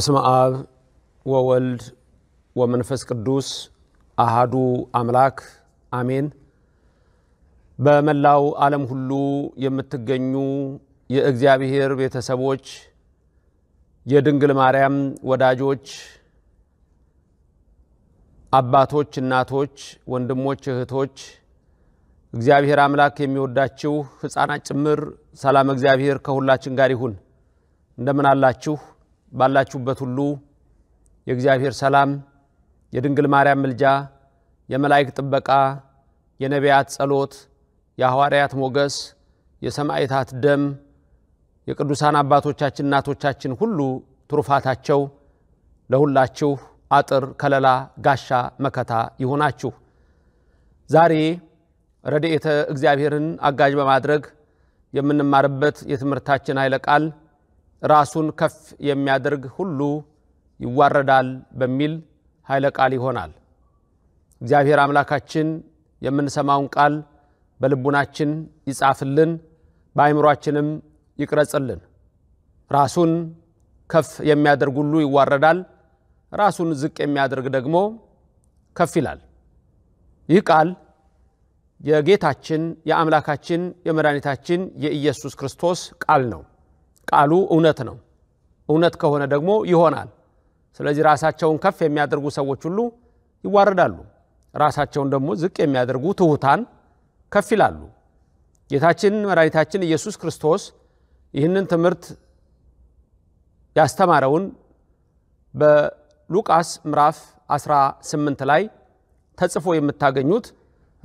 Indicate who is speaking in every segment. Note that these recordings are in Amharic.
Speaker 1: በስመ አብ ወወልድ ወመንፈስ ቅዱስ አሃዱ አምላክ አሜን። በመላው ዓለም ሁሉ የምትገኙ የእግዚአብሔር ቤተሰቦች፣ የድንግል ማርያም ወዳጆች፣ አባቶች፣ እናቶች፣ ወንድሞች፣ እህቶች እግዚአብሔር አምላክ የሚወዳችሁ ሕፃናት ጭምር ሰላም እግዚአብሔር ከሁላችን ጋር ይሁን። እንደምን አላችሁ? ባላችሁበት ሁሉ የእግዚአብሔር ሰላም፣ የድንግል ማርያም ምልጃ፣ የመላእክት ጥበቃ፣ የነቢያት ጸሎት፣ የሐዋርያት ሞገስ፣ የሰማዕታት ደም፣ የቅዱሳን አባቶቻችን እናቶቻችን ሁሉ ትሩፋታቸው ለሁላችሁ አጥር፣ ከለላ፣ ጋሻ፣ መከታ ይሆናችሁ። ዛሬ ረድኤተ እግዚአብሔርን አጋዥ በማድረግ የምንማርበት የትምህርታችን ኃይለ ቃል ራሱን ከፍ የሚያደርግ ሁሉ ይዋረዳል በሚል ኃይለ ቃል ይሆናል። እግዚአብሔር አምላካችን የምንሰማውን ቃል በልቡናችን ይጻፍልን፣ በአይምሯችንም ይቅረጽልን። ራሱን ከፍ የሚያደርግ ሁሉ ይዋረዳል፣ ራሱን ዝቅ የሚያደርግ ደግሞ ከፍ ይላል። ይህ ቃል የጌታችን የአምላካችን የመድኃኒታችን የኢየሱስ ክርስቶስ ቃል ነው። ቃሉ እውነት ነው። እውነት ከሆነ ደግሞ ይሆናል። ስለዚህ ራሳቸውን ከፍ የሚያደርጉ ሰዎች ሁሉ ይዋረዳሉ፣ ራሳቸውን ደግሞ ዝቅ የሚያደርጉ ትሑታን ከፍ ይላሉ። ጌታችን መድኃኒታችን ኢየሱስ ክርስቶስ ይህንን ትምህርት ያስተማረውን በሉቃስ ምዕራፍ 18 ላይ ተጽፎ የምታገኙት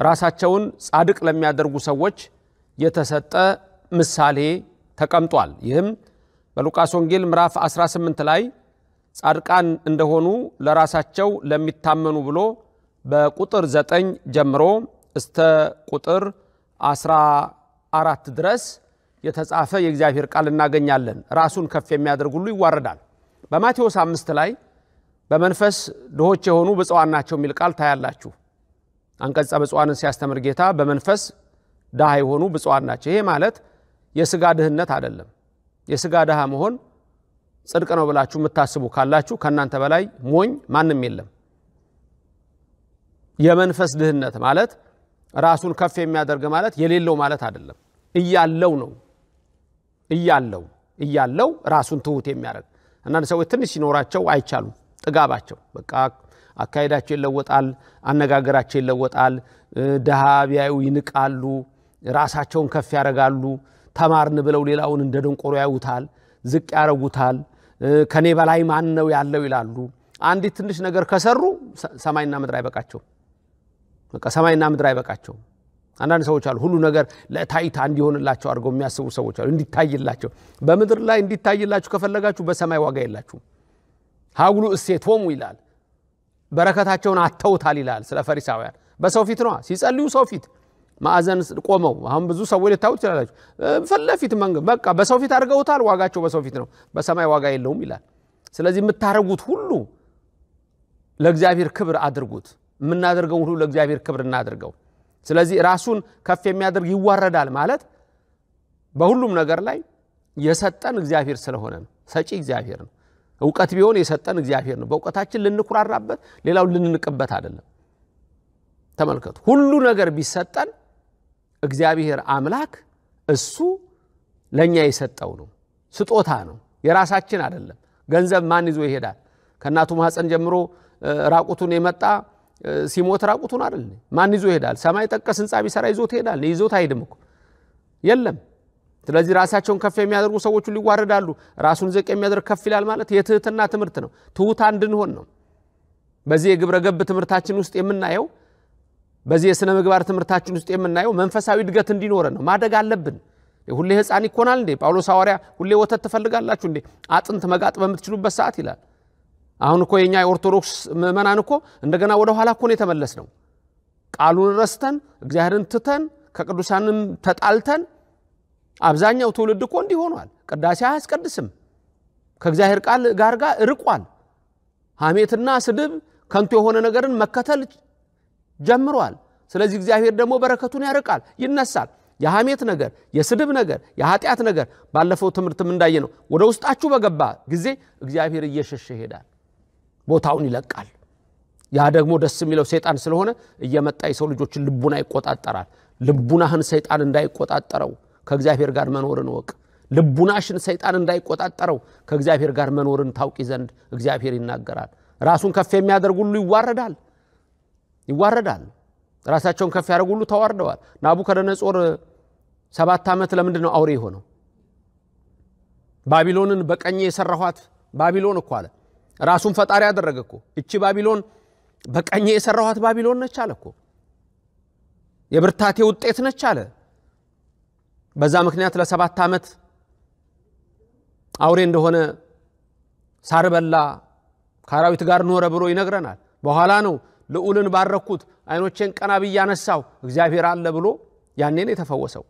Speaker 1: ራሳቸውን ጻድቅ ለሚያደርጉ ሰዎች የተሰጠ ምሳሌ ተቀምጧል። ይህም በሉቃስ ወንጌል ምዕራፍ 18 ላይ ጻድቃን እንደሆኑ ለራሳቸው ለሚታመኑ ብሎ በቁጥር 9 ጀምሮ እስተ ቁጥር 14 ድረስ የተጻፈ የእግዚአብሔር ቃል እናገኛለን። ራሱን ከፍ የሚያደርግ ሁሉ ይዋረዳል። በማቴዎስ አምስት ላይ በመንፈስ ድሆች የሆኑ ብፅዋን ናቸው የሚል ቃል ታያላችሁ። አንቀጸ ብፅዋንን ሲያስተምር ጌታ በመንፈስ ድሃ የሆኑ ብፅዋን ናቸው። ይሄ ማለት የስጋ ድህነት አይደለም። የስጋ ድሃ መሆን ጽድቅ ነው ብላችሁ የምታስቡ ካላችሁ ከእናንተ በላይ ሞኝ ማንም የለም። የመንፈስ ድህነት ማለት ራሱን ከፍ የሚያደርግ ማለት የሌለው ማለት አይደለም። እያለው ነው እያለው እያለው ራሱን ትሁት የሚያደርግ አንዳንድ ሰዎች ትንሽ ሲኖራቸው አይቻሉም። ጥጋባቸው በቃ አካሄዳቸው ይለወጣል፣ አነጋገራቸው ይለወጣል። ድሃ ቢያዩ ይንቃሉ፣ ራሳቸውን ከፍ ያደርጋሉ። ተማርን ብለው ሌላውን እንደ ደንቆሮ ያዩታል፣ ዝቅ ያረጉታል። ከኔ በላይ ማን ነው ያለው ይላሉ። አንዲት ትንሽ ነገር ከሰሩ ሰማይና ምድር አይበቃቸው። በቃ ሰማይና ምድር አይበቃቸው አንዳንድ ሰዎች አሉ፣ ሁሉ ነገር ለታይታ እንዲሆንላቸው አድርገው የሚያስቡ ሰዎች አሉ። እንዲታይላቸው በምድር ላይ እንዲታይላችሁ ከፈለጋችሁ በሰማይ ዋጋ የላችሁ። ሀጉሉ ሆሙ ይላል። በረከታቸውን አተውታል ይላል ስለ ፈሪሳውያን። በሰው ፊት ነዋ ሲጸልዩ ሰው ፊት ማዕዘን ቆመው አሁን ብዙ ሰዎች ልታዩ ትችላላችሁ። ፊት ለፊት በቃ በሰው ፊት አድርገውታል። ዋጋቸው በሰው ፊት ነው፣ በሰማይ ዋጋ የለውም ይላል። ስለዚህ የምታደርጉት ሁሉ ለእግዚአብሔር ክብር አድርጉት። የምናደርገው ሁሉ ለእግዚአብሔር ክብር እናድርገው። ስለዚህ ራሱን ከፍ የሚያደርግ ይዋረዳል ማለት በሁሉም ነገር ላይ የሰጠን እግዚአብሔር ስለሆነ ነው። ሰጪ እግዚአብሔር ነው። እውቀት ቢሆን የሰጠን እግዚአብሔር ነው። በእውቀታችን ልንኩራራበት፣ ሌላውን ልንንቅበት አይደለም። ተመልከቱ፣ ሁሉ ነገር ቢሰጠን እግዚአብሔር አምላክ እሱ ለእኛ የሰጠው ነው። ስጦታ ነው፣ የራሳችን አይደለም። ገንዘብ ማን ይዞ ይሄዳል? ከእናቱ ማኅፀን ጀምሮ ራቁቱን የመጣ ሲሞት ራቁቱን አይደል? ማን ይዞ ይሄዳል? ሰማይ ጠቀስ ህንፃ ቢሰራ ይዞት ይሄዳል። ይዞት አይሄድም እኮ የለም። ስለዚህ ራሳቸውን ከፍ የሚያደርጉ ሰዎቹ ሊዋረዳሉ። ይዋረዳሉ። ራሱን ዝቅ የሚያደርግ ከፍ ይላል ማለት የትህትና ትምህርት ነው። ትሑታን እንድንሆን ነው። በዚህ የግብረ ገብ ትምህርታችን ውስጥ የምናየው በዚህ የሥነ ምግባር ትምህርታችን ውስጥ የምናየው መንፈሳዊ እድገት እንዲኖረን ነው። ማደግ አለብን። ሁሌ ሕፃን ይኮናል እንዴ? ጳውሎስ ሐዋርያ ሁሌ ወተት ትፈልጋላችሁ እንዴ? አጥንት መጋጥ በምትችሉበት ሰዓት ይላል። አሁን እኮ የኛ የኦርቶዶክስ ምእመናን እኮ እንደገና ወደ ኋላ እኮን የተመለስ ነው። ቃሉን ረስተን እግዚአብሔርን ትተን ከቅዱሳንም ተጣልተን አብዛኛው ትውልድ እኮ እንዲህ ሆኗል። ቅዳሴ አያስቀድስም። ከእግዚአብሔር ቃል ጋር ጋር ርቋል። ሐሜትና ስድብ ከንቱ የሆነ ነገርን መከተል ጀምሯል። ስለዚህ እግዚአብሔር ደግሞ በረከቱን ያርቃል፣ ይነሳል። የሐሜት ነገር፣ የስድብ ነገር፣ የኃጢአት ነገር ባለፈው ትምህርትም እንዳየ ነው። ወደ ውስጣችሁ በገባ ጊዜ እግዚአብሔር እየሸሸ ይሄዳል፣ ቦታውን ይለቃል። ያ ደግሞ ደስ የሚለው ሰይጣን ስለሆነ እየመጣ የሰው ልጆችን ልቡና ይቆጣጠራል። ልቡናህን ሰይጣን እንዳይቆጣጠረው ከእግዚአብሔር ጋር መኖርን ወቅ ልቡናሽን ሰይጣን እንዳይቆጣጠረው ከእግዚአብሔር ጋር መኖርን ታውቂ ዘንድ እግዚአብሔር ይናገራል። ራሱን ከፍ የሚያደርግ ሁሉ ይዋረዳል ይዋረዳል። ራሳቸውን ከፍ ያደረጉ ሁሉ ተዋርደዋል። ናቡከደነጾር ሰባት ዓመት ለምንድን ነው አውሬ የሆነው? ባቢሎንን በቀኝ የሰራኋት ባቢሎን እኮ አለ። ራሱን ፈጣሪ ያደረገ እኮ እቺ ባቢሎን በቀኝ የሰራኋት ባቢሎን ነች አለ እኮ። የብርታቴ ውጤት ነች አለ። በዛ ምክንያት ለሰባት ዓመት አውሬ እንደሆነ ሳር በላ ከአራዊት ጋር ኖረ ብሎ ይነግረናል። በኋላ ነው ልዑልን ባረኩት አይኖቼን ቀና ብዬ እግዚአብሔር አለ ብሎ ያኔ የተፈወሰው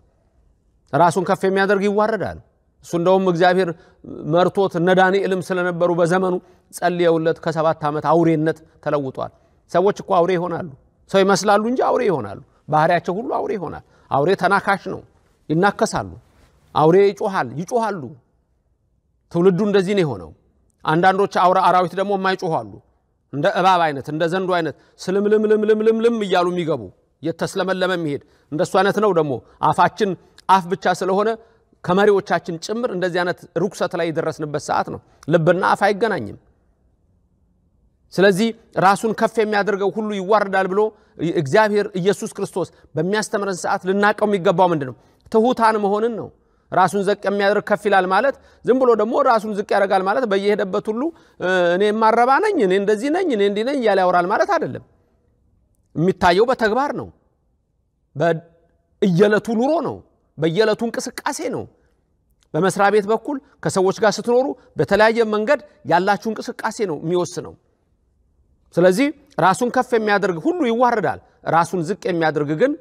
Speaker 1: ራሱን ከፍ የሚያደርግ ይዋረዳል እሱ እንደውም እግዚአብሔር መርቶት እነ ዳንኤልም ስለነበሩ በዘመኑ ጸልየውለት ከሰባት ዓመት አውሬነት ተለውጧል ሰዎች እኮ አውሬ ይሆናሉ ሰው ይመስላሉ እንጂ አውሬ ይሆናሉ ባህሪያቸው ሁሉ አውሬ ይሆናል አውሬ ተናካሽ ነው ይናከሳሉ አውሬ ይጮሃል ይጮሃሉ ትውልዱ እንደዚህ ነው የሆነው አንዳንዶች አውራ አራዊት ደግሞ የማይጮኋሉ እንደ እባብ አይነት እንደ ዘንዶ አይነት ስልምልምልምልምልምልም እያሉ የሚገቡ የተስለመለመ የሚሄድ እንደሱ አይነት ነው ደግሞ አፋችን አፍ ብቻ ስለሆነ ከመሪዎቻችን ጭምር እንደዚህ አይነት ርኩሰት ላይ የደረስንበት ሰዓት ነው። ልብና አፍ አይገናኝም። ስለዚህ ራሱን ከፍ የሚያደርገው ሁሉ ይዋርዳል ብሎ እግዚአብሔር ኢየሱስ ክርስቶስ በሚያስተምረን ሰዓት ልናቀው የሚገባው ምንድን ነው? ትሑታን መሆንን ነው። ራሱን ዘቅ የሚያደርግ ከፍ ይላል ማለት ዝም ብሎ ደግሞ ራሱን ዝቅ ያደርጋል ማለት በየሄደበት ሁሉ እኔ የማረባ ነኝ፣ እኔ እንደዚህ ነኝ፣ እኔ እንዲህ ነኝ እያለ ያወራል ማለት አይደለም። የሚታየው በተግባር ነው። በእየለቱ ኑሮ ነው። በየዕለቱ እንቅስቃሴ ነው። በመስሪያ ቤት በኩል ከሰዎች ጋር ስትኖሩ በተለያየ መንገድ ያላችሁ እንቅስቃሴ ነው የሚወስነው። ስለዚህ ራሱን ከፍ የሚያደርግ ሁሉ ይዋረዳል፣ ራሱን ዝቅ የሚያደርግ ግን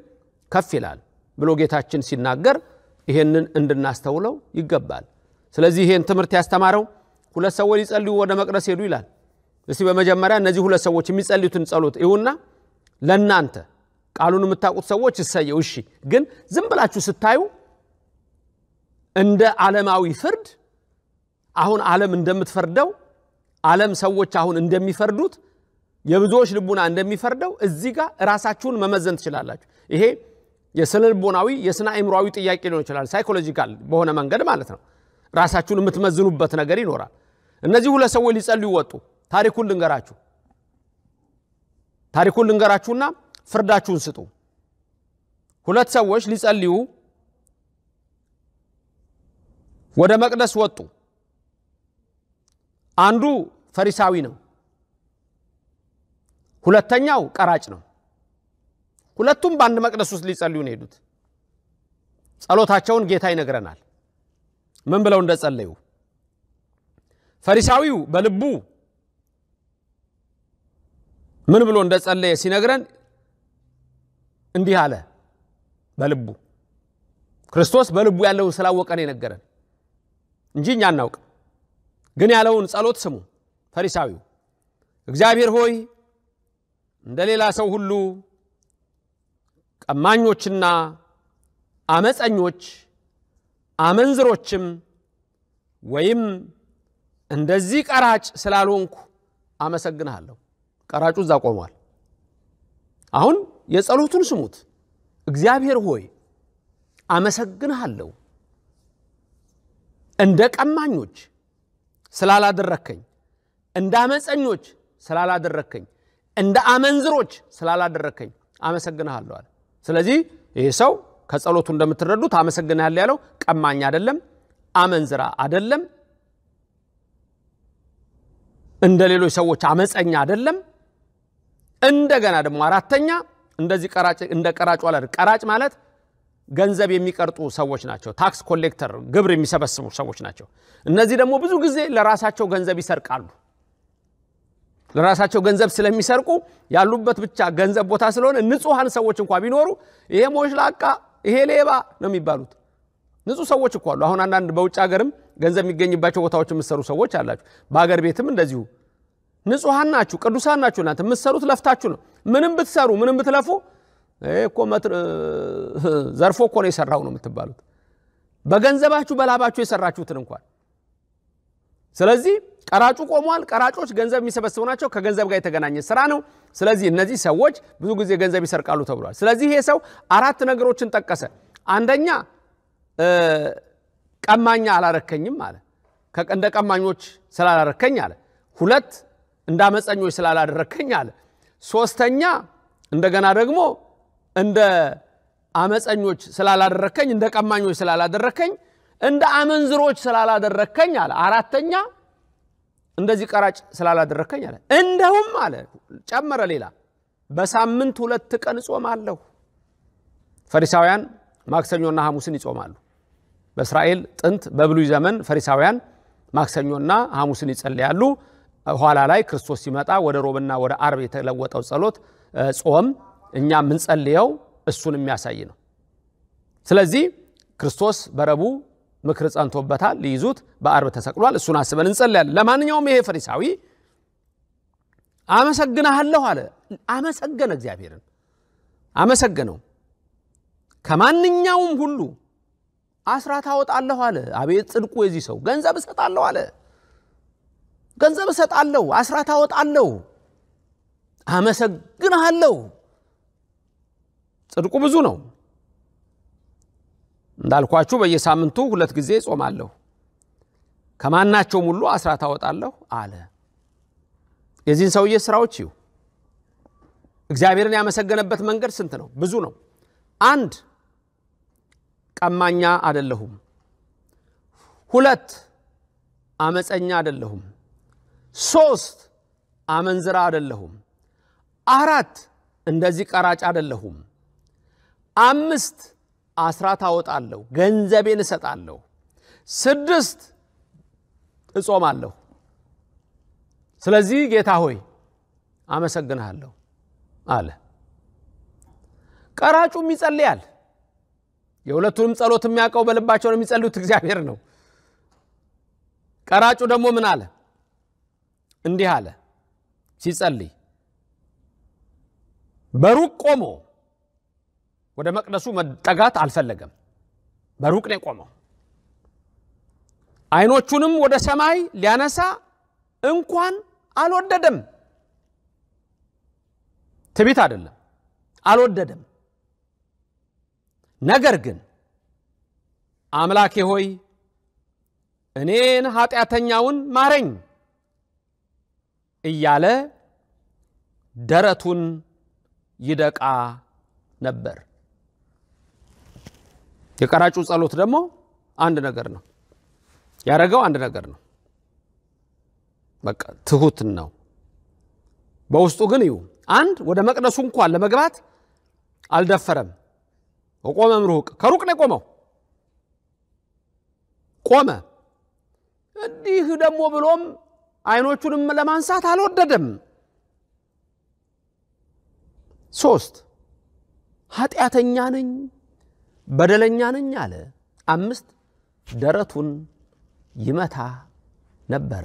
Speaker 1: ከፍ ይላል ብሎ ጌታችን ሲናገር ይሄንን እንድናስተውለው ይገባል። ስለዚህ ይሄን ትምህርት ያስተማረው ሁለት ሰዎች ሊጸልዩ ወደ መቅደስ ሄዱ ይላል። እስቲ በመጀመሪያ እነዚህ ሁለት ሰዎች የሚጸልዩትን ጸሎት ይሁና ለእናንተ ቃሉን የምታውቁት ሰዎች እሰየው፣ እሺ። ግን ዝም ብላችሁ ስታዩ እንደ ዓለማዊ ፍርድ አሁን ዓለም እንደምትፈርደው ዓለም ሰዎች አሁን እንደሚፈርዱት የብዙዎች ልቡና እንደሚፈርደው እዚህ ጋር ራሳችሁን መመዘን ትችላላችሁ። ይሄ የስነልቦናዊ ልቦናዊ የስነ አእምሯዊ ጥያቄ ሊሆን ይችላል። ሳይኮሎጂካል በሆነ መንገድ ማለት ነው። ራሳችሁን የምትመዝኑበት ነገር ይኖራል። እነዚህ ሁለት ሰዎች ሊጸልዩ ወጡ። ታሪኩን ልንገራችሁ ታሪኩን ልንገራችሁና ፍርዳችሁን ስጡ። ሁለት ሰዎች ሊጸልዩ ወደ መቅደስ ወጡ። አንዱ ፈሪሳዊ ነው፣ ሁለተኛው ቀራጭ ነው። ሁለቱም በአንድ መቅደስ ውስጥ ሊጸልዩ ነው ሄዱት። ጸሎታቸውን ጌታ ይነግረናል። ምን ብለው እንደጸለዩ ፈሪሳዊው በልቡ ምን ብሎ እንደጸለየ ሲነግረን እንዲህ አለ። በልቡ ክርስቶስ በልቡ ያለውን ስላወቀን የነገረን እንጂ እኛ እናውቅ ግን ያለውን ጸሎት ስሙ። ፈሪሳዊው እግዚአብሔር ሆይ እንደ ሌላ ሰው ሁሉ ቀማኞችና አመፀኞች አመንዝሮችም ወይም እንደዚህ ቀራጭ ስላልሆንኩ አመሰግንሃለሁ። ቀራጩ እዛ ቆሟል። አሁን የጸሎቱን ስሙት። እግዚአብሔር ሆይ አመሰግንሃለሁ፣ እንደ ቀማኞች ስላላደረከኝ፣ እንደ አመፀኞች ስላላደረከኝ፣ እንደ አመንዝሮች ስላላደረከኝ አመሰግንሃለሁ አለ። ስለዚህ ይህ ሰው ከጸሎቱ እንደምትረዱት አመሰግናለሁ ያለው ቀማኝ አይደለም፣ አመንዝራ አይደለም፣ እንደ ሌሎች ሰዎች አመፀኛ አይደለም። እንደገና ደግሞ አራተኛ እንደዚህ ቀራጭ እንደ ቀራጩ አላደር ቀራጭ ማለት ገንዘብ የሚቀርጡ ሰዎች ናቸው። ታክስ ኮሌክተር ግብር የሚሰበስቡ ሰዎች ናቸው። እነዚህ ደግሞ ብዙ ጊዜ ለራሳቸው ገንዘብ ይሰርቃሉ። ለራሳቸው ገንዘብ ስለሚሰርቁ ያሉበት ብቻ ገንዘብ ቦታ ስለሆነ ንጹሐን ሰዎች እንኳ ቢኖሩ ይሄ ሞሽላቃ፣ ይሄ ሌባ ነው የሚባሉት። ንጹህ ሰዎች እኮ አሉ። አሁን አንዳንድ በውጭ ሀገርም ገንዘብ የሚገኝባቸው ቦታዎች የምትሰሩ ሰዎች አላችሁ። በሀገር ቤትም እንደዚሁ ንጹሐን ናችሁ፣ ቅዱሳን ናችሁ። እናንተ የምትሰሩት ለፍታችሁ ነው። ምንም ብትሰሩ ምንም ብትለፉ እኮ ዘርፎ እኮ ነው የሰራው ነው የምትባሉት። በገንዘባችሁ በላባችሁ የሰራችሁትን እንኳን ስለዚህ ቀራጩ ቆሟል። ቀራጮች ገንዘብ የሚሰበስቡ ናቸው። ከገንዘብ ጋር የተገናኘ ስራ ነው። ስለዚህ እነዚህ ሰዎች ብዙ ጊዜ ገንዘብ ይሰርቃሉ ተብሏል። ስለዚህ ይሄ ሰው አራት ነገሮችን ጠቀሰ። አንደኛ ቀማኛ አላረከኝም አለ፣ እንደ ቀማኞች ስላላረከኝ አለ። ሁለት እንደ አመፀኞች ስላላደረከኝ አለ። ሶስተኛ እንደገና ደግሞ እንደ አመፀኞች ስላላደረከኝ እንደ ቀማኞች ስላላደረከኝ እንደ አመንዝሮች ስላላደረከኝ አለ አራተኛ እንደዚህ ቀራጭ ስላላደረከኝ አለ እንደውም አለ ጨመረ ሌላ በሳምንት ሁለት ቀን ጾማለሁ ፈሪሳውያን ማክሰኞና ሐሙስን ይጾማሉ በእስራኤል ጥንት በብሉይ ዘመን ፈሪሳውያን ማክሰኞና ሐሙስን ይጸልያሉ ኋላ ላይ ክርስቶስ ሲመጣ ወደ ሮብና ወደ አርብ የተለወጠው ጸሎት ጾም እኛ የምንጸልየው እሱን የሚያሳይ ነው ስለዚህ ክርስቶስ በረቡ ምክር ጸንቶበታል። ሊይዙት በአርብ ተሰቅሏል። እሱን አስበን እንጸልያለን። ለማንኛውም ይሄ ፈሪሳዊ አመሰግናሃለሁ አለ። አመሰገነ፣ እግዚአብሔርን አመሰገነው። ከማንኛውም ሁሉ አስራት አወጣለሁ አለ። አቤት ጽድቁ የዚህ ሰው! ገንዘብ እሰጣለሁ አለ። ገንዘብ እሰጣለሁ፣ አስራት አወጣለሁ፣ አመሰግናሃለሁ። ጽድቁ ብዙ ነው። እንዳልኳችሁ በየሳምንቱ ሁለት ጊዜ ጾማለሁ፣ ከማናቸውም ሁሉ አስራት አወጣለሁ አለ። የዚህን ሰውዬ ስራዎች ይሁ እግዚአብሔርን ያመሰገነበት መንገድ ስንት ነው? ብዙ ነው። አንድ ቀማኛ አደለሁም። ሁለት አመፀኛ አደለሁም። ሶስት አመንዝራ አደለሁም። አራት እንደዚህ ቀራጭ አደለሁም። አምስት አስራት አወጣለሁ፣ ገንዘቤን እሰጣለሁ። ስድስት እጾማለሁ። ስለዚህ ጌታ ሆይ አመሰግንሃለሁ አለ። ቀራጩም ይጸልያል። የሁለቱንም ጸሎት የሚያውቀው በልባቸው ነው የሚጸልዩት እግዚአብሔር ነው። ቀራጩ ደግሞ ምን አለ? እንዲህ አለ ሲጸልይ በሩቅ ቆሞ ወደ መቅደሱ መጠጋት አልፈለገም። በሩቅ ነው የቆመው። አይኖቹንም ወደ ሰማይ ሊያነሳ እንኳን አልወደደም። ትቢት አይደለም፣ አልወደደም። ነገር ግን አምላኬ ሆይ እኔን ኃጢአተኛውን ማረኝ እያለ ደረቱን ይደቃ ነበር። የቀራጩ ጸሎት ደግሞ አንድ ነገር ነው ያደረገው አንድ ነገር ነው። በቃ ትሁት ነው። በውስጡ ግን ይሁ አንድ ወደ መቅደሱ እንኳን ለመግባት አልደፈረም። ቆመም ምሩቅ ከሩቅ ነው የቆመው። ቆመ እንዲህ ደግሞ ብሎም አይኖቹንም ለማንሳት አልወደደም። ሶስት ኃጢአተኛ ነኝ በደለኛ ነኝ አለ። አምስት ደረቱን ይመታ ነበረ።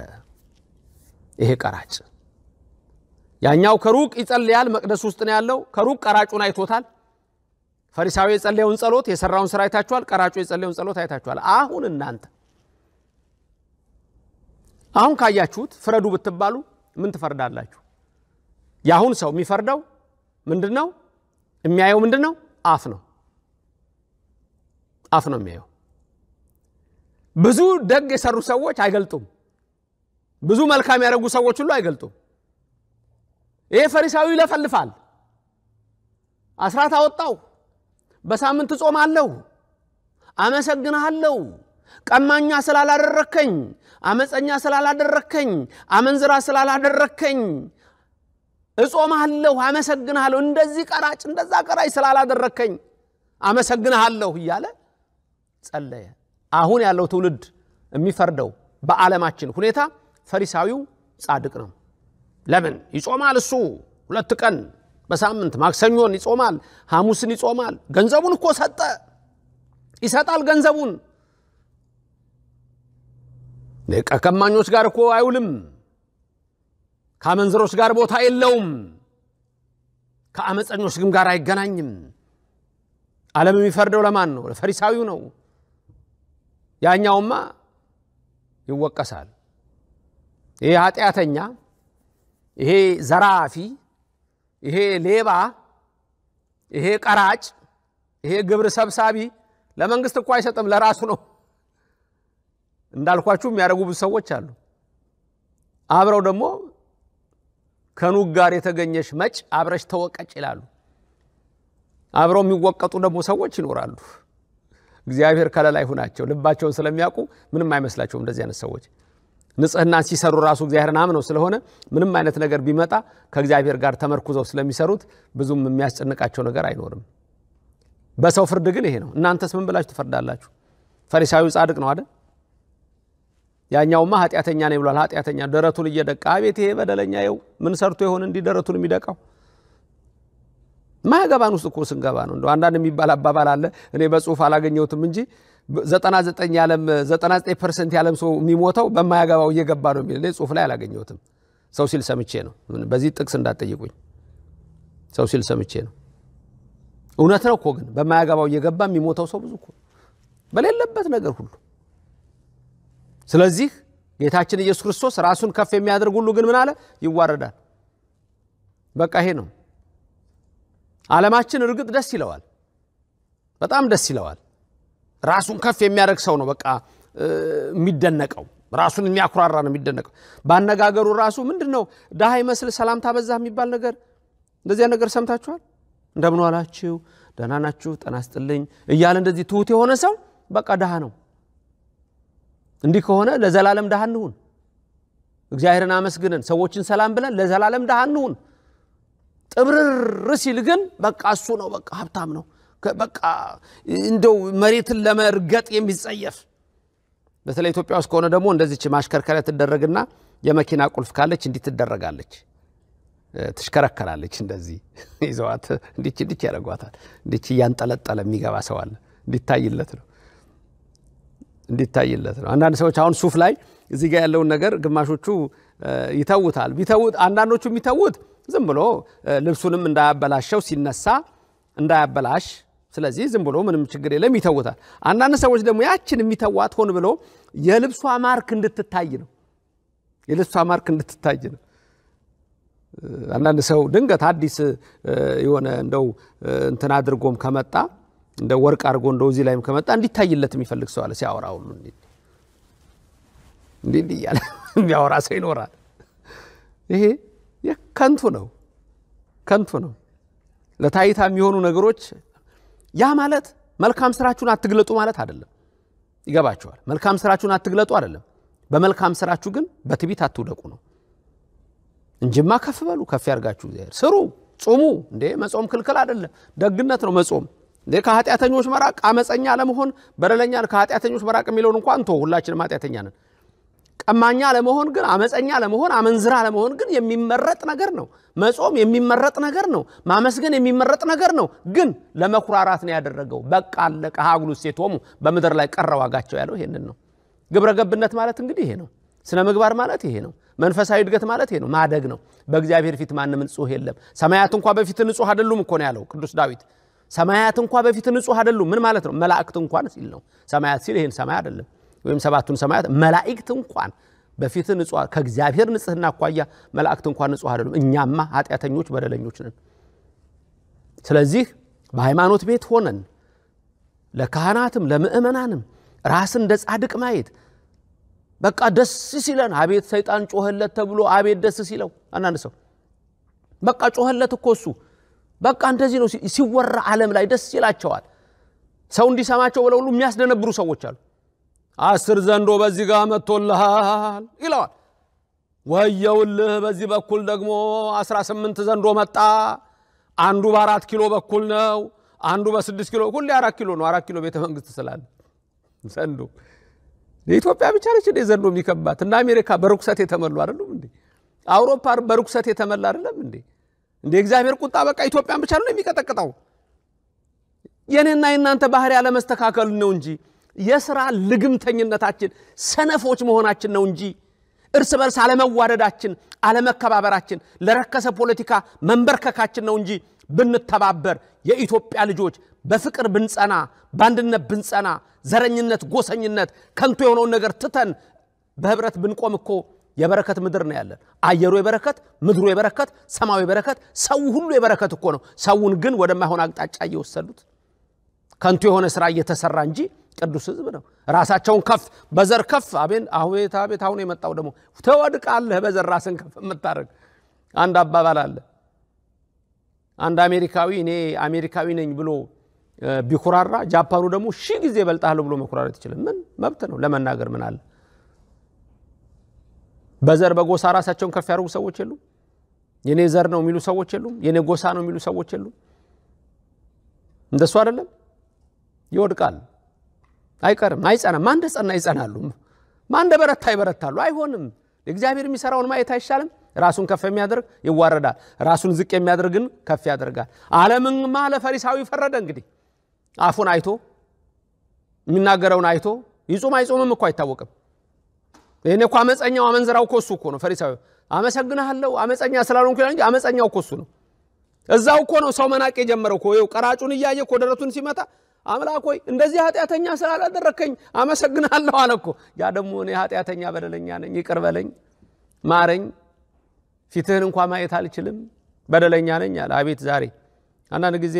Speaker 1: ይሄ ቀራጭ ያኛው ከሩቅ ይጸልያል፣ መቅደስ ውስጥ ነው ያለው። ከሩቅ ቀራጩን አይቶታል። ፈሪሳዊ የጸለየውን ጸሎት የሰራውን ስራ አይታችኋል። ቀራጩ የጸለየውን ጸሎት አይታችኋል። አሁን እናንተ አሁን ካያችሁት ፍረዱ ብትባሉ ምን ትፈርዳላችሁ? የአሁን ሰው የሚፈርደው ምንድን ነው? የሚያየው ምንድን ነው? አፍ ነው። አፍ ነው የሚያየው። ብዙ ደግ የሰሩ ሰዎች አይገልጡም። ብዙ መልካም ያደረጉ ሰዎች ሁሉ አይገልጡም። ይሄ ፈሪሳዊ ይለፈልፋል። አስራት አወጣው፣ በሳምንት ጾም አለው፣ አመሰግንሃለሁ ቀማኛ ስላላደረከኝ፣ አመፀኛ ስላላደረከኝ፣ አመንዝራ ስላላደረከኝ እጾማለሁ፣ አመሰግንሃለሁ፣ እንደዚህ ቀራጭ እንደዛ ቀራጭ ስላላደረከኝ አመሰግንሃለሁ እያለ ጸለየ። አሁን ያለው ትውልድ የሚፈርደው በዓለማችን ሁኔታ ፈሪሳዊው ጻድቅ ነው። ለምን ይጾማል? እሱ ሁለት ቀን በሳምንት ማክሰኞን ይጾማል፣ ሐሙስን ይጾማል። ገንዘቡን እኮ ሰጠ፣ ይሰጣል ገንዘቡን። ከቀማኞች ጋር እኮ አይውልም፣ ከአመንዝሮች ጋር ቦታ የለውም፣ ከአመፀኞች ግን ጋር አይገናኝም። ዓለም የሚፈርደው ለማን ነው? ለፈሪሳዊው ነው። ያኛውማ ይወቀሳል። ይሄ ኃጢአተኛ፣ ይሄ ዘራፊ፣ ይሄ ሌባ፣ ይሄ ቀራጭ፣ ይሄ ግብር ሰብሳቢ ለመንግስት እኳ አይሰጥም፣ ለራሱ ነው። እንዳልኳችሁ የሚያደርጉ ብዙ ሰዎች አሉ። አብረው ደግሞ ከኑግ ጋር የተገኘሽ መጭ አብረሽ ተወቀጭ ይላሉ። አብረው የሚወቀጡ ደግሞ ሰዎች ይኖራሉ። እግዚአብሔር ከለላ ይሁናቸው። ልባቸውን ስለሚያውቁ ምንም አይመስላቸውም። እንደዚህ አይነት ሰዎች ንጽህና ሲሰሩ ራሱ እግዚአብሔር አምነው ስለሆነ ምንም አይነት ነገር ቢመጣ ከእግዚአብሔር ጋር ተመርኩዘው ስለሚሰሩት ብዙም የሚያስጨንቃቸው ነገር አይኖርም። በሰው ፍርድ ግን ይሄ ነው። እናንተስ ምን ብላችሁ ትፈርዳላችሁ? ፈሪሳዊ ጻድቅ ነው አይደል? ያኛውማ ኃጢአተኛ ነው ብሏል። ኃጢአተኛ ደረቱን እየደቃ አቤት ይሄ በደለኛ የው ምን ሰርቶ የሆን እንዲህ ደረቱን የሚደቃው ማያገባን ውስጥ እኮ ስንገባ ነው። እንደው አንዳንድ የሚባል አባባል አለ። እኔ በጽሁፍ አላገኘሁትም እንጂ 99 ያለም 99 ፐርሰንት ያለም ሰው የሚሞተው በማያገባው እየገባ ነው የሚል እኔ ጽሁፍ ላይ አላገኘሁትም። ሰው ሲል ሰምቼ ነው። በዚህ ጥቅስ እንዳትጠይቁኝ፣ ሰው ሲል ሰምቼ ነው። እውነት ነው እኮ ግን በማያገባው እየገባ የሚሞተው ሰው ብዙ እኮ በሌለበት ነገር ሁሉ። ስለዚህ ጌታችን ኢየሱስ ክርስቶስ ራሱን ከፍ የሚያደርግ ሁሉ ግን ምን አለ? ይዋረዳል። በቃ ይሄ ነው። ዓለማችን እርግጥ ደስ ይለዋል፣ በጣም ደስ ይለዋል። ራሱን ከፍ የሚያደርግ ሰው ነው በቃ የሚደነቀው፣ ራሱን የሚያኩራራ ነው የሚደነቀው። በአነጋገሩ ራሱ ምንድን ነው ድሃ ይመስል ሰላምታ በዛ የሚባል ነገር እንደዚያ ነገር ሰምታችኋል? እንደምን ዋላችሁ፣ ደህና ናችሁ፣ ጤና ይስጥልኝ እያለ እንደዚህ ትሁት የሆነ ሰው በቃ ድሃ ነው። እንዲህ ከሆነ ለዘላለም ድሃ እንሁን። እግዚአብሔርን አመስግነን ሰዎችን ሰላም ብለን ለዘላለም ድሃ እንሁን። ጥብርር ሲል ግን በቃ እሱ ነው በቃ ሀብታም ነው በቃ እንደው መሬትን ለመርገጥ የሚጸየፍ በተለይ ኢትዮጵያ ውስጥ ከሆነ ደግሞ እንደዚች ማሽከርከሪያ ትደረግና የመኪና ቁልፍ ካለች እንዲህ ትደረጋለች ትሽከረከራለች እንደዚህ ይዘዋት እንዲች እንዲች ያደረጓታል እንዲች እያንጠለጠለ የሚገባ ሰው አለ እንዲታይለት ነው እንዲታይለት ነው አንዳንድ ሰዎች አሁን ሱፍ ላይ እዚህ ጋር ያለውን ነገር ግማሾቹ ይተውታል አንዳንዶቹ የሚተውት ዝም ብሎ ልብሱንም እንዳያበላሸው ሲነሳ እንዳያበላሽ ስለዚህ ዝም ብሎ ምንም ችግር የለም ይተውታል። አንዳንድ ሰዎች ደግሞ ያችን የሚተዋት ሆን ብሎ የልብሷ ማርክ እንድትታይ ነው። የልብሷ ማርክ እንድትታይ ነው። አንዳንድ ሰው ድንገት አዲስ የሆነ እንደው እንትን አድርጎም ከመጣ እንደ ወርቅ አድርጎ እንደው እዚህ ላይም ከመጣ እንዲታይለት የሚፈልግ ሰው አለ። ሲያወራ ሁሉ እንዲህ እንዲህ እያለ የሚያወራ ሰው ይኖራል። ይሄ ይህ ከንቱ ነው ከንቱ ነው ለታይታ የሚሆኑ ነገሮች ያ ማለት መልካም ስራችሁን አትግለጡ ማለት አይደለም ይገባቸዋል መልካም ስራችሁን አትግለጡ አይደለም በመልካም ስራችሁ ግን በትቢት አትውደቁ ነው እንጅማ ከፍ በሉ ከፍ ያርጋችሁ እግዚአብሔር ስሩ ጹሙ እንዴ መጾም ክልክል አይደለም ደግነት ነው መጾም እንዴ ከኃጢአተኞች መራቅ አመፀኛ ለመሆን በደለኛ ከኃጢአተኞች መራቅ የሚለውን እንኳን እንቶ ሁላችንም ኃጢአተኛ ነን ቀማኛ ለመሆን ግን አመፀኛ ለመሆን አመንዝራ ለመሆን ግን የሚመረጥ ነገር ነው። መጾም የሚመረጥ ነገር ነው። ማመስገን የሚመረጥ ነገር ነው። ግን ለመኩራራት ነው ያደረገው። በቃ አለቀ። ሀጉሉ ሴቶሙ በምድር ላይ ቀረ ዋጋቸው ያለው ይሄንን ነው። ግብረ ገብነት ማለት እንግዲህ ይሄ ነው። ስነ ምግባር ማለት ይሄ ነው። መንፈሳዊ እድገት ማለት ይሄ ነው። ማደግ ነው። በእግዚአብሔር ፊት ማንም ንጹህ የለም። ሰማያት እንኳ በፊት ንጹህ አይደሉም እኮ ነው ያለው ቅዱስ ዳዊት። ሰማያት እንኳ በፊት ንጹህ አይደሉም። ምን ማለት ነው? መላእክት እንኳን ሲል ነው። ሰማያት ሲል ይህን ሰማይ አይደለም። ወይም ሰባቱን ሰማያት መላእክት እንኳን በፊት ከእግዚአብሔር ንጽህና አኳያ መላእክት እንኳን ንጹሕ አይደሉም። እኛማ ኃጢአተኞች በደለኞች ነን። ስለዚህ በሃይማኖት ቤት ሆነን ለካህናትም ለምእመናንም ራስን እንደ ጻድቅ ማየት በቃ ደስ ሲለን አቤት ሰይጣን ጮኸለት ተብሎ አቤት ደስ ሲለው አንዳንድ ሰው በቃ ጮኸለት እኮ እሱ በቃ እንደዚህ ነው ሲወራ ዓለም ላይ ደስ ይላቸዋል። ሰው እንዲሰማቸው ብለው ሁሉ የሚያስደነብሩ ሰዎች አሉ። አስር ዘንዶ በዚህ ጋር መጥቶልሃል ይለዋል። ወየውልህ በዚህ በኩል ደግሞ አስራ ስምንት ዘንዶ መጣ። አንዱ በአራት ኪሎ በኩል ነው፣ አንዱ በስድስት ኪሎ ሁሌ አራት ኪሎ ነው። አራት ኪሎ ቤተ መንግስት ስላለ ዘንዶ የኢትዮጵያ ብቻ ነች እንዴ ዘንዶ የሚከባት? እና አሜሪካ በርኩሰት የተመሉ አይደሉም እንዴ? አውሮፓ በርኩሰት የተመላ አይደለም እንዴ? እንደ እግዚአብሔር ቁጣ በቃ ኢትዮጵያን ብቻ ነው የሚቀጠቅጠው። የኔና የእናንተ ባህሪ ያለመስተካከል ነው እንጂ የሥራ ልግምተኝነታችን ሰነፎች መሆናችን ነው እንጂ እርስ በርስ አለመዋደዳችን፣ አለመከባበራችን፣ ለረከሰ ፖለቲካ መንበርከካችን ነው እንጂ ብንተባበር የኢትዮጵያ ልጆች በፍቅር ብንጸና፣ በአንድነት ብንጸና፣ ዘረኝነት፣ ጎሰኝነት፣ ከንቱ የሆነውን ነገር ትተን በህብረት ብንቆም እኮ የበረከት ምድር ነው ያለን። አየሩ የበረከት፣ ምድሩ የበረከት፣ ሰማዊ የበረከት፣ ሰው ሁሉ የበረከት እኮ ነው። ሰውን ግን ወደማይሆን አቅጣጫ እየወሰዱት ከንቱ የሆነ ስራ እየተሰራ እንጂ ቅዱስ ህዝብ ነው። ራሳቸውን ከፍ በዘር ከፍ አቤን አቤት አቤት። አሁን የመጣው ደግሞ ተወድቃለህ በዘር ራስን ከፍ የምታደርግ አንድ አባባል አለ። አንድ አሜሪካዊ እኔ አሜሪካዊ ነኝ ብሎ ቢኩራራ ጃፓኑ ደግሞ ሺ ጊዜ እበልጥሃለሁ ብሎ መኩራረት ይችላል። ምን መብት ነው ለመናገር ምን አለ? በዘር በጎሳ ራሳቸውን ከፍ ያደርጉ ሰዎች የሉም። የኔ ዘር ነው የሚሉ ሰዎች የሉም። የኔ ጎሳ ነው የሚሉ ሰዎች የሉም። እንደሱ አይደለም ይወድቃል። አይቀርም፣ አይጸናም። ማን እንደጸና ይጸናሉ፣ ማን በረታ ይበረታሉ። አይሆንም። እግዚአብሔር የሚሰራውን ማየት አይሻልም? ራሱን ከፍ የሚያደርግ ይዋረዳል፣ ራሱን ዝቅ የሚያደርግን ከፍ ያደርጋል። አለምን ማለ ፈሪሳዊ ፈረደ። እንግዲህ አፉን አይቶ የሚናገረውን አይቶ ይጹም አይጹምም እኮ አይታወቅም። ይህን እኮ አመፀኛው አመንዝራው ኮሱ እኮ ነው። ፈሪሳዊ አመሰግንሃለሁ አመፀኛ ስላሉ ይላል እንጂ አመፀኛው ኮሱ ነው። እዛው እኮ ነው ሰው መናቅ የጀመረው ቀራጩን እያየ ኮደረቱን ደረቱን ሲመታ አምላክ ሆይ እንደዚህ ኃጢአተኛ ስላላደረከኝ አመሰግናለሁ አለ እኮ። ያ ደግሞ እኔ ኃጢአተኛ በደለኛ ነኝ፣ ይቅር በለኝ፣ ማረኝ፣ ፊትህን እንኳ ማየት አልችልም፣ በደለኛ ነኝ አለ። አቤት ዛሬ አንዳንድ ጊዜ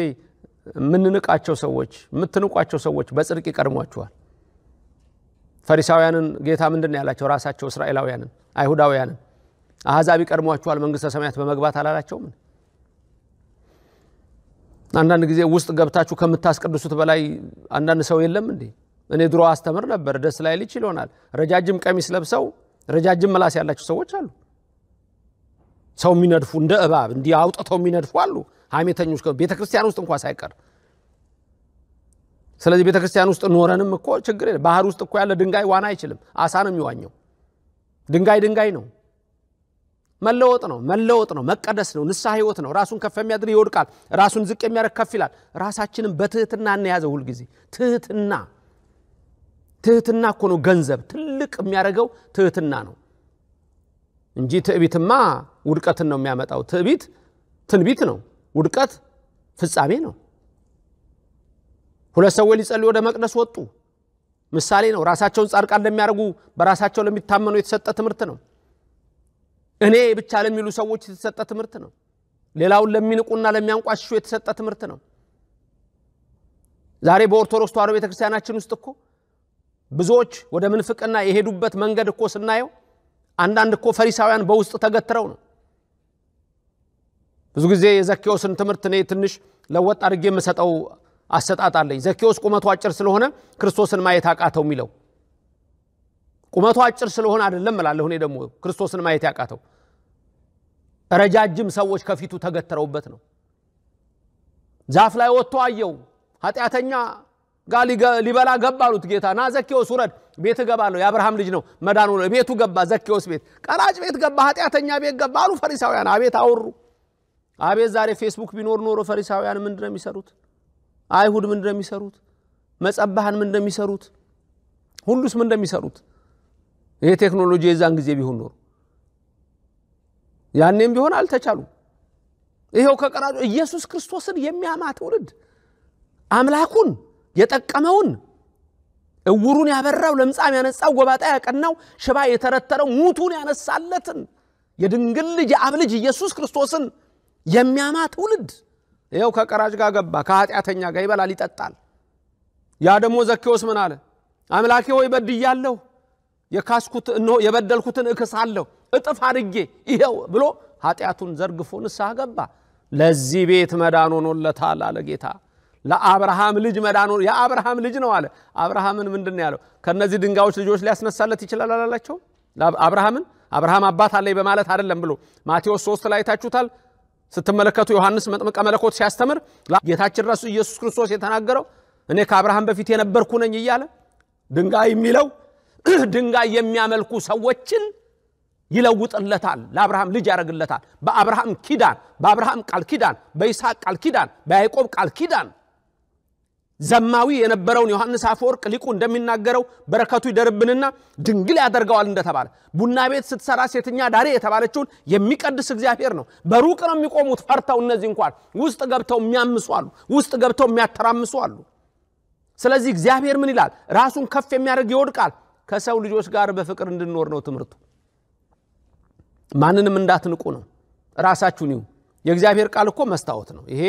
Speaker 1: የምንንቃቸው ሰዎች የምትንቋቸው ሰዎች በጽድቅ ይቀድሟቸዋል። ፈሪሳውያንን ጌታ ምንድን ያላቸው? ራሳቸው እስራኤላውያንን አይሁዳውያንን አሕዛብ ይቀድሟቸዋል መንግሥተ ሰማያት በመግባት አላላቸውም? አንዳንድ ጊዜ ውስጥ ገብታችሁ ከምታስቀድሱት በላይ አንዳንድ ሰው የለም እንዴ? እኔ ድሮ አስተምር ነበር። ደስ ላይ ይችል ይሆናል። ረጃጅም ቀሚስ ለብሰው ረጃጅም መላስ ያላቸው ሰዎች አሉ። ሰው የሚነድፉ እንደ እባብ እንዲህ አውጥተው የሚነድፉ አሉ። ሀሜተኞች ቤተ ክርስቲያን ውስጥ እንኳ ሳይቀር። ስለዚህ ቤተ ክርስቲያን ውስጥ ኖረንም እኮ ችግር የለም። ባህር ውስጥ እኮ ያለ ድንጋይ ዋና አይችልም። አሳ ነው የሚዋኘው። ድንጋይ ድንጋይ ነው። መለወጥ ነው መለወጥ ነው መቀደስ ነው ንስሐ ህይወት ነው። ራሱን ከፍ የሚያደርግ ይወድቃል፣ ራሱን ዝቅ የሚያደርግ ከፍ ይላል። ራሳችንን በትህትና እንያዘው ሁልጊዜ ትህትና ትህትና እኮ ነው ገንዘብ ትልቅ የሚያደርገው ትህትና ነው እንጂ ትዕቢትማ ውድቀትን ነው የሚያመጣው። ትዕቢት ትንቢት ነው፣ ውድቀት ፍጻሜ ነው። ሁለት ሰዎች ሊጸልዩ ወደ መቅደስ ወጡ። ምሳሌ ነው። ራሳቸውን ጻድቃን እንደሚያደርጉ በራሳቸው ለሚታመኑ የተሰጠ ትምህርት ነው። እኔ ብቻ ለሚሉ ሰዎች የተሰጠ ትምህርት ነው። ሌላውን ለሚንቁና ለሚያንቋሽሹ የተሰጠ ትምህርት ነው። ዛሬ በኦርቶዶክስ ተዋሕዶ ቤተክርስቲያናችን ውስጥ እኮ ብዙዎች ወደ ምንፍቅና የሄዱበት መንገድ እኮ ስናየው አንዳንድ እኮ ፈሪሳውያን በውስጥ ተገትረው ነው። ብዙ ጊዜ የዘኬዎስን ትምህርት እኔ ትንሽ ለወጥ አድርጌ የምሰጠው አሰጣጣለኝ ዘኬዎስ ቁመቱ አጭር ስለሆነ ክርስቶስን ማየት አቃተው የሚለው ቁመቱ አጭር ስለሆነ አይደለም እላለሁ እኔ ደግሞ ክርስቶስን ማየት ያቃተው ረጃጅም ሰዎች ከፊቱ ተገትረውበት ነው ዛፍ ላይ ወጥቶ አየው ኃጢአተኛ ጋር ሊበላ ገባ አሉት ጌታ ና ዘኬዎስ ውረድ ቤት እገባለሁ የአብርሃም ልጅ ነው መዳኑ ነው ቤቱ ገባ ዘኬዎስ ቤት ቀራጭ ቤት ገባ ኃጢአተኛ ቤት ገባ አሉ ፈሪሳውያን አቤት አወሩ አቤት ዛሬ ፌስቡክ ቢኖር ኖሮ ፈሪሳውያን ምንድን ነው የሚሰሩት አይሁድ ምን የሚሰሩት? መጸባህን ምን እንደሚሰሩት ሁሉስ ምን እንደሚሰሩት ይሄ ቴክኖሎጂ የዛን ጊዜ ቢሆን ኖሮ ያኔም ቢሆን አልተቻሉም። ይኸው ከቀራ ኢየሱስ ክርስቶስን የሚያማ ትውልድ አምላኩን የጠቀመውን እውሩን ያበራው፣ ለምጻም ያነጻው፣ ጎባጣ ያቀናው፣ ሽባ የተረተረው፣ ሙቱን ያነሳለትን የድንግል ልጅ የአብ ልጅ ኢየሱስ ክርስቶስን የሚያማ ትውልድ ይኸው ከቀራጭ ጋር ገባ፣ ከኃጢአተኛ ጋር ይበላል ይጠጣል። ያ ደግሞ ዘኬዎስ ምን አለ? አምላኬ ሆይ በድያለሁ የካስኩት እነሆ የበደልኩትን እክሳለሁ እጥፍ አድጌ ይኸው ብሎ ኃጢአቱን ዘርግፎ ንስሐ ገባ። ለዚህ ቤት መዳን ሆኖለታል አለ ጌታ። ለአብርሃም ልጅ መዳን ሆኖ የአብርሃም ልጅ ነው አለ። አብርሃምን ምንድን ነው ያለው? ከእነዚህ ድንጋዮች ልጆች ሊያስነሳለት ይችላል አላላቸው? አብርሃምን አብርሃም አባት አለኝ በማለት አይደለም ብሎ ማቴዎስ ሶስት ላይ አይታችሁታል። ስትመለከቱ ዮሐንስ መጥምቀ መለኮት ሲያስተምር ጌታችን ራሱ ኢየሱስ ክርስቶስ የተናገረው እኔ ከአብርሃም በፊት የነበርኩ ነኝ እያለ ድንጋይ የሚለው ድንጋይ የሚያመልኩ ሰዎችን ይለውጥለታል። ለአብርሃም ልጅ ያደርግለታል። በአብርሃም ኪዳን፣ በአብርሃም ቃል ኪዳን፣ በይስሐቅ ቃል ኪዳን፣ በያዕቆብ ቃል ኪዳን ዘማዊ የነበረውን ዮሐንስ አፈወርቅ ሊቁ እንደሚናገረው በረከቱ ይደርብንና ድንግል ያደርገዋል እንደተባለ ቡና ቤት ስትሰራ ሴትኛ ዳሬ የተባለችውን የሚቀድስ እግዚአብሔር ነው። በሩቅ ነው የሚቆሙት ፈርተው። እነዚህ እንኳን ውስጥ ገብተው የሚያምሱ አሉ፣ ውስጥ ገብተው የሚያተራምሱ አሉ። ስለዚህ እግዚአብሔር ምን ይላል? ራሱን ከፍ የሚያደርግ ይወድቃል፣ ከሰው ልጆች ጋር በፍቅር እንድንኖር ነው ትምህርቱ። ማንንም እንዳትንቁ ነው። ራሳችሁን ይሁ የእግዚአብሔር ቃል እኮ መስታወት ነው። ይሄ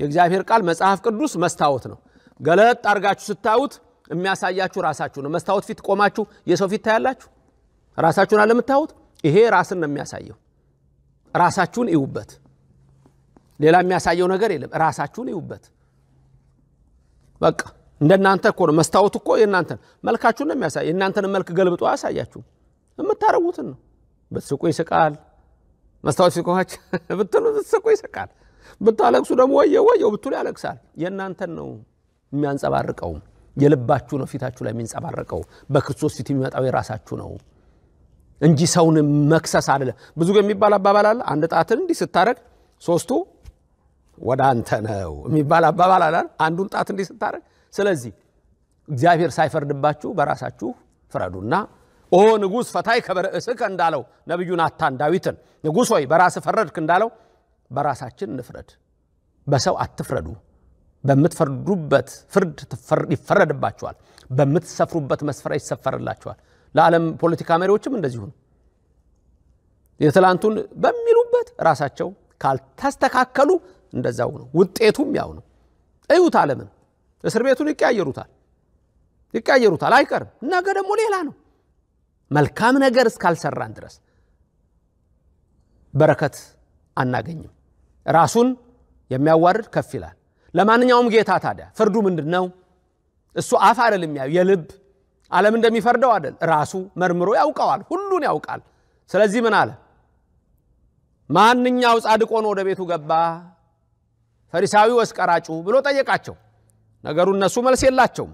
Speaker 1: የእግዚአብሔር ቃል መጽሐፍ ቅዱስ መስታወት ነው። ገለጥ አድርጋችሁ ስታዩት የሚያሳያችሁ ራሳችሁ ነው። መስታወት ፊት ቆማችሁ የሰው ፊት ታያላችሁ፣ ራሳችሁን አለምታወት ይሄ ራስን ነው የሚያሳየው። ራሳችሁን ይውበት ሌላ የሚያሳየው ነገር የለም። ራሳችሁን ይውበት ። በቃ። እንደናንተ እኮ ነው። መስታወት እኮ የእናንተን መልካችሁን ነው የሚያሳይ። የእናንተን መልክ ገልብጦ አያሳያችሁም። የምታረጉትን ነው። ብትስቁ ይስቃል። መስታወት ሲቆች ብትሉ ብትስቁ ይስቃል። ብታለቅሱ ደግሞ ወየው ወየው ብትሉ ያለቅሳል። የእናንተን ነው የሚያንጸባርቀው። የልባችሁ ነው ፊታችሁ ላይ የሚንጸባረቀው። በክርስቶስ ፊት የሚመጣው የራሳችሁ ነው እንጂ ሰውን መክሰስ አለ። ብዙ የሚባል አባባል አለ። አንድ ጣትን እንዲህ ስታረግ ሶስቱ ወደ አንተ ነው የሚባል አባባል አለ። አንዱን ጣት እንዲህ ስታረግ ስለዚህ እግዚአብሔር ሳይፈርድባችሁ በራሳችሁ ፍረዱና ኦ ንጉሥ ፈታይ ከበርእስከ እንዳለው ነቢዩ ናታን ዳዊትን ንጉሥ ሆይ በራስህ ፈረድክ እንዳለው በራሳችን እንፍረድ በሰው አትፍረዱ በምትፈርዱበት ፍርድ ይፈረድባችኋል በምትሰፍሩበት መስፈሪያ ይሰፈርላችኋል ለዓለም ፖለቲካ መሪዎችም እንደዚሁ ነው የትላንቱን በሚሉበት ራሳቸው ካልተስተካከሉ እንደዛው ነው ውጤቱም ያው ነው እዩት አለምን እስር ቤቱን ይቀያየሩታል ይቀያየሩታል አይቀርም። ነገ ደግሞ ሌላ ነው። መልካም ነገር እስካልሰራን ድረስ በረከት አናገኝም። ራሱን የሚያዋርድ ከፍ ይላል። ለማንኛውም ጌታ ታዲያ ፍርዱ ምንድን ነው? እሱ አፍ አደል የሚያዩ የልብ ዓለም እንደሚፈርደው አደል ራሱ መርምሮ ያውቀዋል፣ ሁሉን ያውቃል። ስለዚህ ምን አለ? ማንኛው ጻድቅ ሆኖ ወደ ቤቱ ገባ? ፈሪሳዊ ቀራጩ ብሎ ጠየቃቸው። ነገሩ እነሱ መልስ የላቸውም፣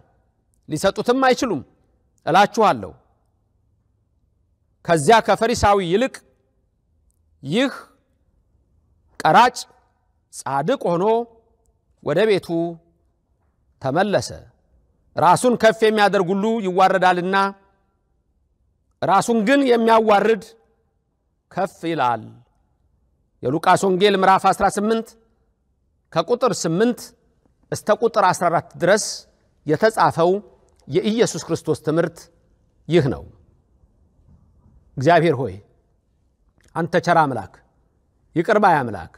Speaker 1: ሊሰጡትም አይችሉም እላችኋለሁ። ከዚያ ከፈሪሳዊ ይልቅ ይህ ቀራጭ ጻድቅ ሆኖ ወደ ቤቱ ተመለሰ። ራሱን ከፍ የሚያደርግ ሁሉ ይዋረዳልና ራሱን ግን የሚያዋርድ ከፍ ይላል። የሉቃስ ወንጌል ምዕራፍ 18 ከቁጥር 8 እስተ ቁጥር 14 ድረስ የተጻፈው የኢየሱስ ክርስቶስ ትምህርት ይህ ነው። እግዚአብሔር ሆይ አንተ ቸር አምላክ፣ ይቅር ባይ አምላክ፣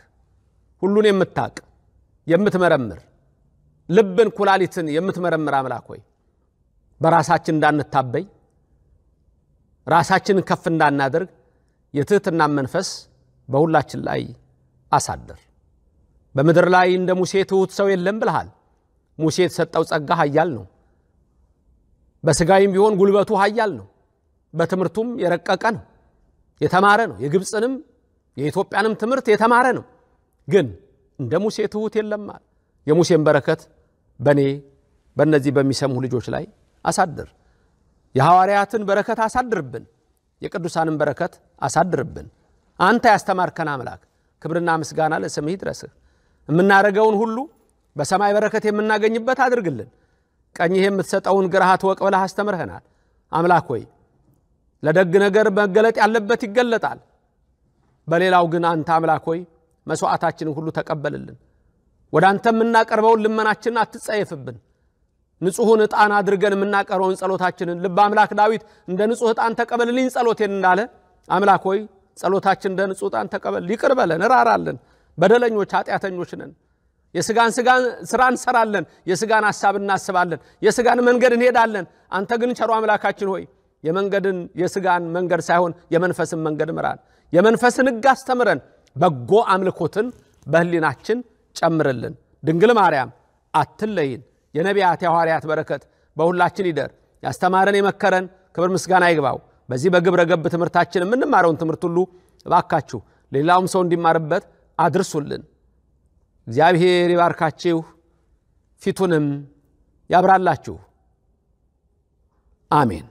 Speaker 1: ሁሉን የምታቅ የምትመረምር፣ ልብን ኩላሊትን የምትመረምር አምላክ ሆይ በራሳችን እንዳንታበይ ራሳችንን ከፍ እንዳናደርግ የትህትና መንፈስ በሁላችን ላይ አሳድር። በምድር ላይ እንደ ሙሴ ትሑት ሰው የለም ብልሃል። ሙሴ የተሰጠው ጸጋ ኃያል ነው። በስጋይም ቢሆን ጉልበቱ ኃያል ነው። በትምህርቱም የረቀቀ ነው፣ የተማረ ነው። የግብፅንም የኢትዮጵያንም ትምህርት የተማረ ነው። ግን እንደ ሙሴ ትሑት የለም አለ። የሙሴን በረከት በእኔ በእነዚህ በሚሰሙ ልጆች ላይ አሳድር። የሐዋርያትን በረከት አሳድርብን። የቅዱሳንን በረከት አሳድርብን። አንተ ያስተማርከን አምላክ ክብርና ምስጋና ለስምህ ይድረስህ። የምናደርገውን ሁሉ በሰማይ በረከት የምናገኝበት አድርግልን። ቀኝህ የምትሰጠውን ግርሃት ወቅ ብለህ አስተምርህናል። አምላክ ሆይ ለደግ ነገር መገለጥ ያለበት ይገለጣል። በሌላው ግን አንተ አምላክ ሆይ መስዋዕታችንን ሁሉ ተቀበልልን። ወደ አንተ የምናቀርበውን ልመናችንን አትጸየፍብን። ንጹሑን ዕጣን አድርገን የምናቀርበውን ጸሎታችንን ልብ አምላክ ዳዊት እንደ ንጹሕ ዕጣን ተቀበልልኝ ጸሎቴን እንዳለ አምላክ ሆይ ጸሎታችን እንደ ንጹሕ ዕጣን ተቀበል፣ ይቅር በለን፣ እራራለን። በደለኞች ኃጢአተኞች ነን። የስጋን ስጋን ስራ እንሰራለን፣ የስጋን ሐሳብ እናስባለን፣ የስጋን መንገድ እንሄዳለን። አንተ ግን ቸሮ አምላካችን ሆይ የመንገድን የስጋን መንገድ ሳይሆን የመንፈስን መንገድ ምራን፣ የመንፈስን ሕግ አስተምረን፣ በጎ አምልኮትን በህሊናችን ጨምርልን። ድንግል ማርያም አትለይን። የነቢያት የሐዋርያት በረከት በሁላችን ይደር። ያስተማረን የመከረን ክብር ምስጋና ይግባው። በዚህ በግብረ ገብ ትምህርታችን የምንማረውን ትምህርት ሁሉ እባካችሁ ሌላውም ሰው እንዲማርበት አድርሱልን። እግዚአብሔር ይባርካችሁ፣ ፊቱንም ያብራላችሁ። አሜን።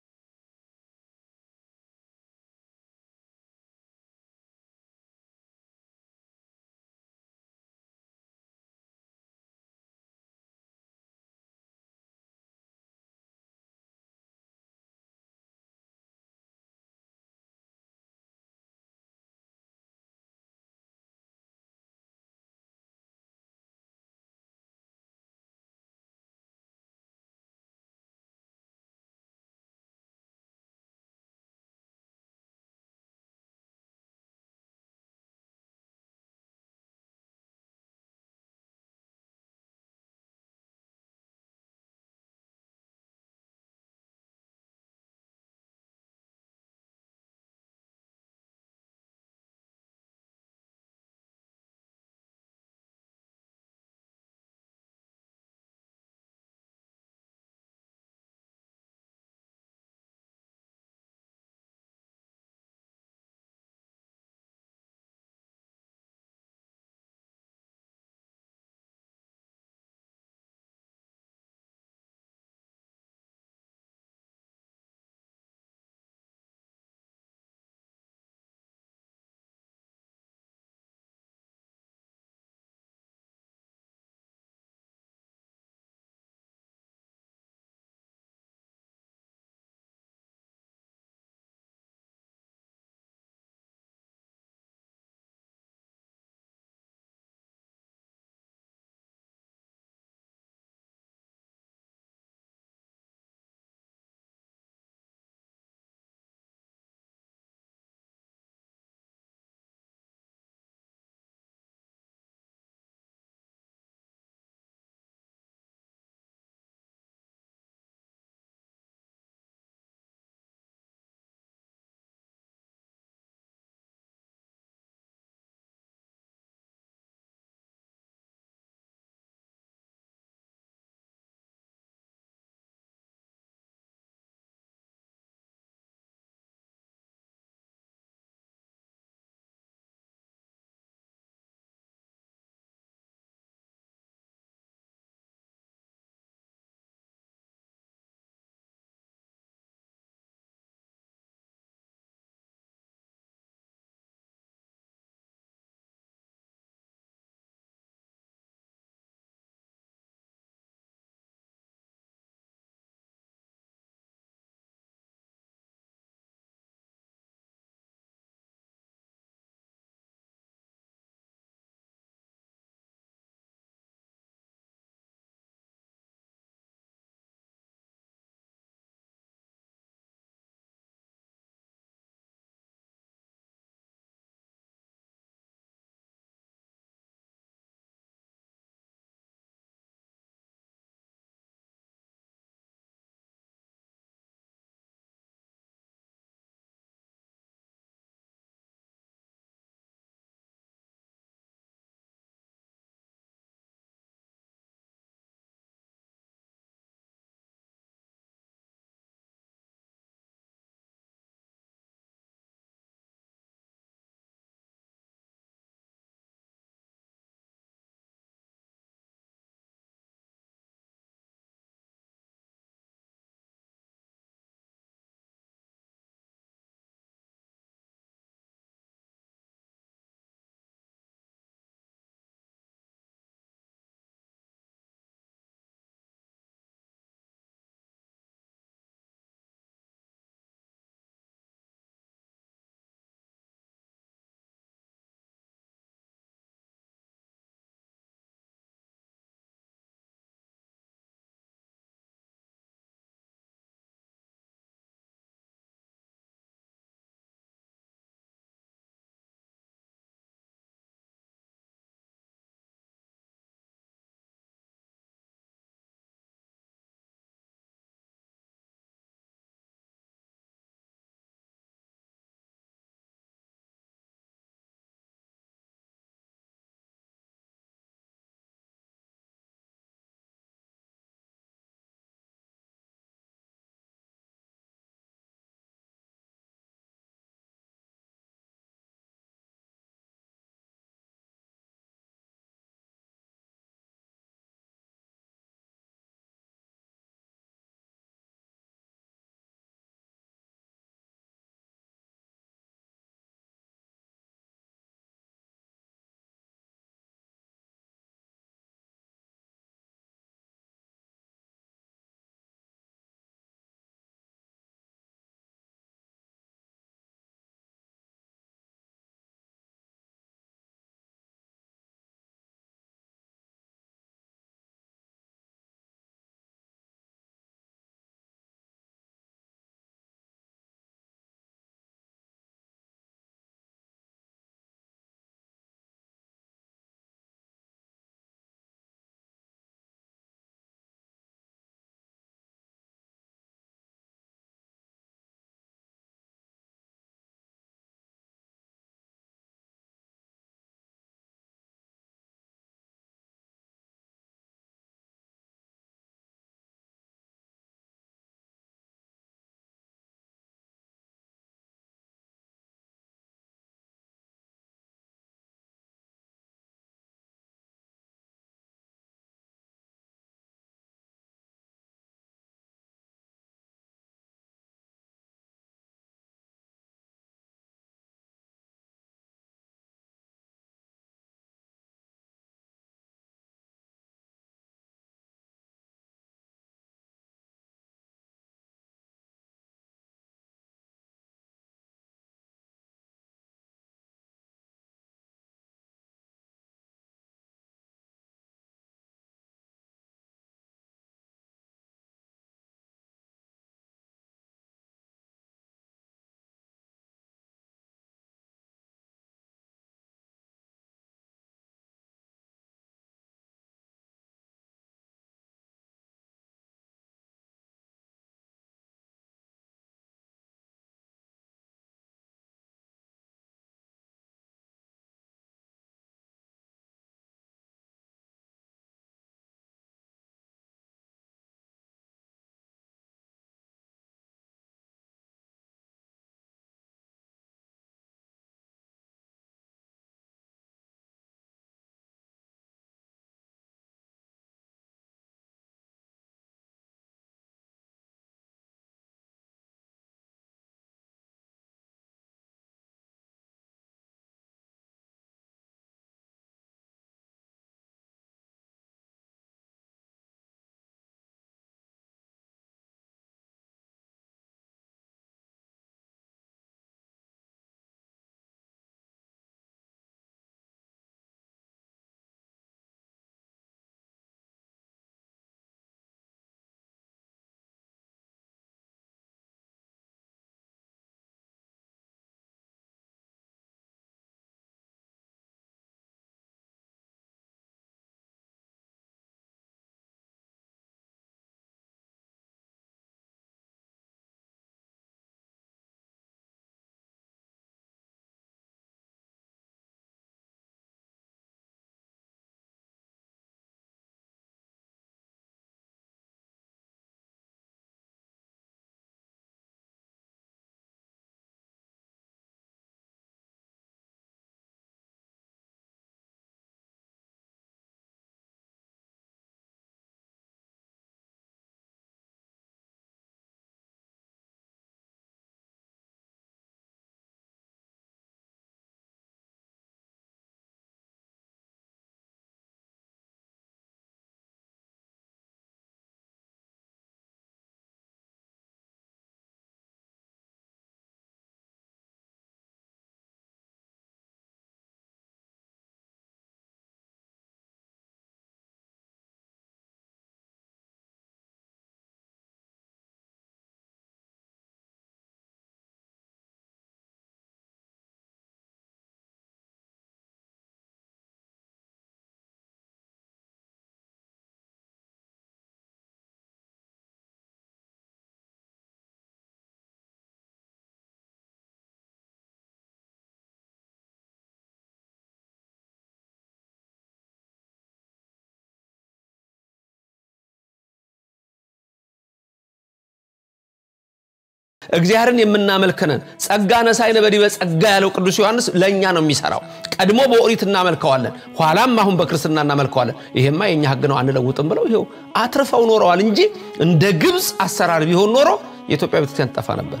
Speaker 1: እግዚአብሔርን የምናመልክነን ጸጋ ነሳይነ በዲበ ጸጋ ያለው ቅዱስ ዮሐንስ ለእኛ ነው የሚሰራው። ቀድሞ በኦሪት እናመልከዋለን፣ ኋላም አሁን በክርስትና እናመልከዋለን። ይሄማ የእኛ ህግ ነው አንለውጥም ብለው ይው አትርፈው ኖረዋል እንጂ እንደ ግብፅ አሰራር ቢሆን ኖሮ የኢትዮጵያ ቤተክርስቲያን ጠፋ ነበር።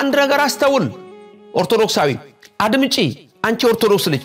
Speaker 1: አንድ ነገር አስተውል ኦርቶዶክሳዊ አድምጪ፣ አንቺ ኦርቶዶክስ ልጅ